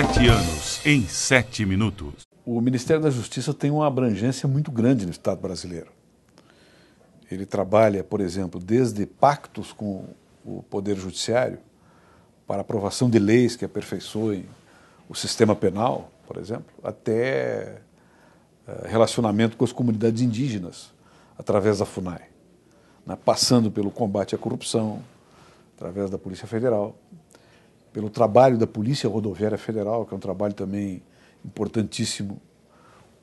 Sete anos em sete minutos. O Ministério da Justiça tem uma abrangência muito grande no Estado brasileiro. Ele trabalha, por exemplo, desde pactos com o Poder Judiciário para aprovação de leis que aperfeiçoem o sistema penal, por exemplo, até eh, relacionamento com as comunidades indígenas através da FUNAI, passando pelo combate à corrupção, através da Polícia Federal, pelo trabalho da Polícia Rodoviária Federal, que é um trabalho também importantíssimo.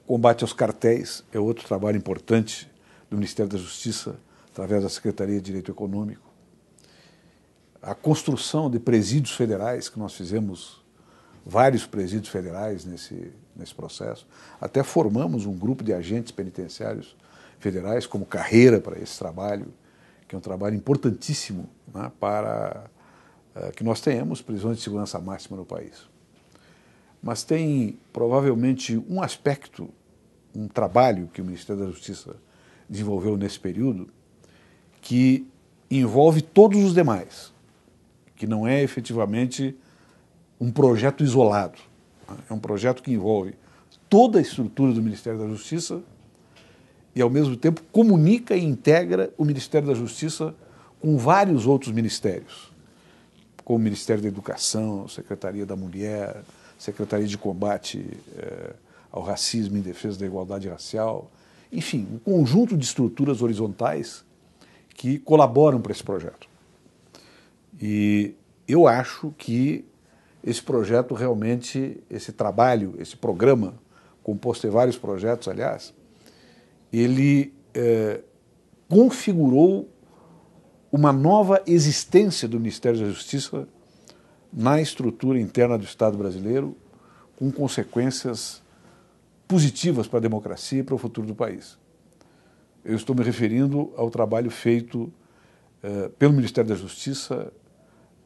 Combate aos cartéis é outro trabalho importante do Ministério da Justiça, através da Secretaria de Direito Econômico. A construção de presídios federais, que nós fizemos vários presídios federais nesse, nesse processo. Até formamos um grupo de agentes penitenciários federais como carreira para esse trabalho, que é um trabalho importantíssimo né, para eh, que nós tenhamos prisões de segurança máxima no país. Mas tem provavelmente um aspecto, um trabalho que o Ministério da Justiça desenvolveu nesse período, que envolve todos os demais, que não é efetivamente um projeto isolado. É um projeto que envolve toda a estrutura do Ministério da Justiça e, ao mesmo tempo, comunica e integra o Ministério da Justiça com vários outros ministérios com o Ministério da Educação, Secretaria da Mulher, Secretaria de Combate eh, ao Racismo em Defesa da Igualdade Racial, enfim, um conjunto de estruturas horizontais que colaboram para esse projeto. E eu acho que esse projeto realmente, esse trabalho, esse programa, composto de vários projetos, aliás, ele eh, configurou uma nova existência do Ministério da Justiça na estrutura interna do Estado brasileiro, com consequências positivas para a democracia e para o futuro do país. Eu estou me referindo ao trabalho feito eh, pelo Ministério da Justiça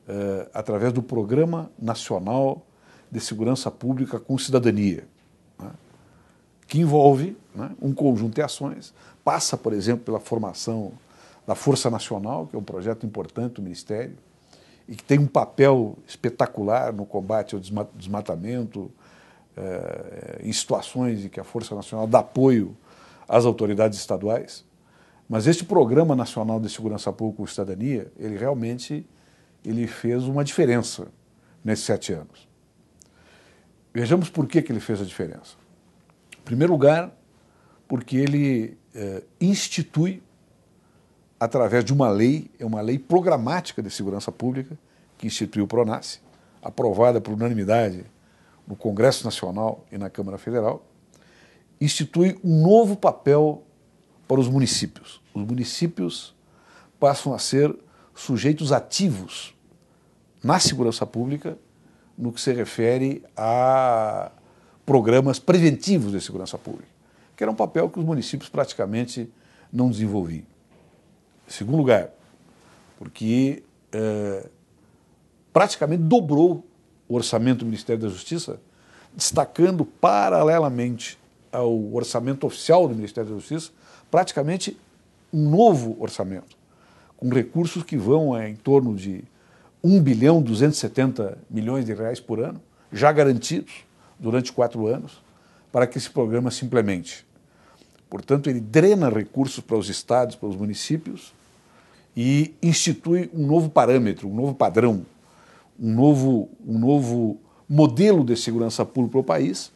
eh, através do Programa Nacional de Segurança Pública com Cidadania, né, que envolve né, um conjunto de ações, passa, por exemplo, pela formação da Força Nacional, que é um projeto importante do Ministério, e que tem um papel espetacular no combate ao desmatamento, eh, em situações em que a Força Nacional dá apoio às autoridades estaduais. Mas este Programa Nacional de Segurança Pública e Cidadania, ele realmente ele fez uma diferença nesses sete anos. Vejamos por que, que ele fez a diferença. Em primeiro lugar, porque ele eh, institui através de uma lei, é uma lei programática de segurança pública, que instituiu o PRONASSE, aprovada por unanimidade no Congresso Nacional e na Câmara Federal, institui um novo papel para os municípios. Os municípios passam a ser sujeitos ativos na segurança pública no que se refere a programas preventivos de segurança pública, que era um papel que os municípios praticamente não desenvolviam segundo lugar, porque é, praticamente dobrou o orçamento do Ministério da Justiça, destacando paralelamente ao orçamento oficial do Ministério da Justiça, praticamente um novo orçamento, com recursos que vão é, em torno de 1 bilhão 270 milhões de reais por ano, já garantidos durante quatro anos, para que esse programa se implemente. Portanto, ele drena recursos para os estados, para os municípios, e institui um novo parâmetro, um novo padrão, um novo, um novo modelo de segurança pública para o país,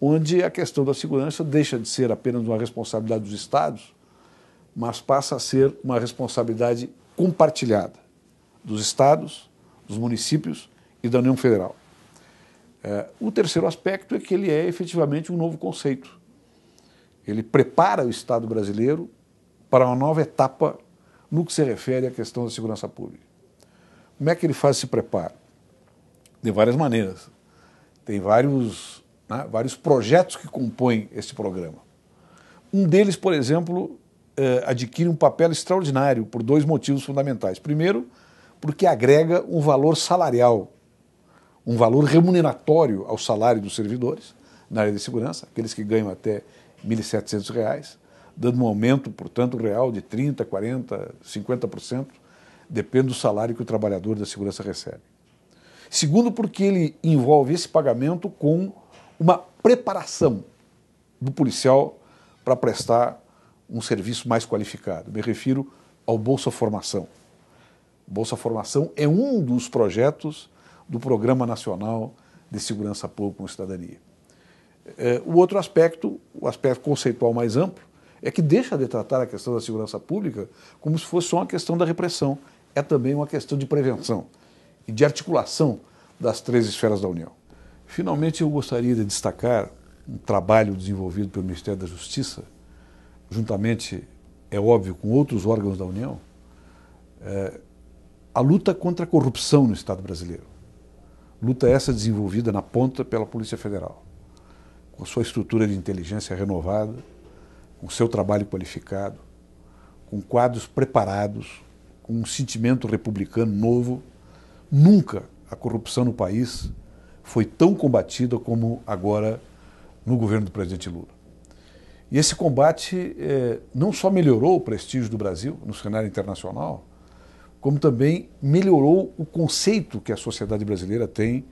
onde a questão da segurança deixa de ser apenas uma responsabilidade dos Estados, mas passa a ser uma responsabilidade compartilhada dos Estados, dos municípios e da União Federal. É, o terceiro aspecto é que ele é efetivamente um novo conceito. Ele prepara o Estado brasileiro para uma nova etapa no que se refere à questão da segurança pública. Como é que ele faz esse preparo? De várias maneiras. Tem vários, né, vários projetos que compõem esse programa. Um deles, por exemplo, é, adquire um papel extraordinário por dois motivos fundamentais. Primeiro, porque agrega um valor salarial, um valor remuneratório ao salário dos servidores na área de segurança, aqueles que ganham até R$ 1.700 dando um aumento, portanto, real de 30%, 40%, 50%, depende do salário que o trabalhador da segurança recebe. Segundo, porque ele envolve esse pagamento com uma preparação do policial para prestar um serviço mais qualificado. Me refiro ao Bolsa Formação. Bolsa Formação é um dos projetos do Programa Nacional de Segurança Pública e Cidadania. É, o outro aspecto, o aspecto conceitual mais amplo, é que deixa de tratar a questão da segurança pública como se fosse só uma questão da repressão. É também uma questão de prevenção e de articulação das três esferas da União. Finalmente, eu gostaria de destacar um trabalho desenvolvido pelo Ministério da Justiça, juntamente, é óbvio, com outros órgãos da União, é, a luta contra a corrupção no Estado brasileiro. Luta essa desenvolvida na ponta pela Polícia Federal, com a sua estrutura de inteligência renovada, com seu trabalho qualificado, com quadros preparados, com um sentimento republicano novo. Nunca a corrupção no país foi tão combatida como agora no governo do presidente Lula. E esse combate eh, não só melhorou o prestígio do Brasil no cenário internacional, como também melhorou o conceito que a sociedade brasileira tem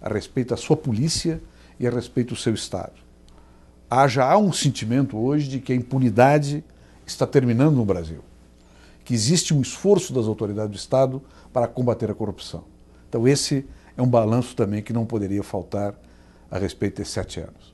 a respeito da sua polícia e a respeito do seu Estado há já um sentimento hoje de que a impunidade está terminando no Brasil, que existe um esforço das autoridades do Estado para combater a corrupção. Então, esse é um balanço também que não poderia faltar a respeito desses sete anos.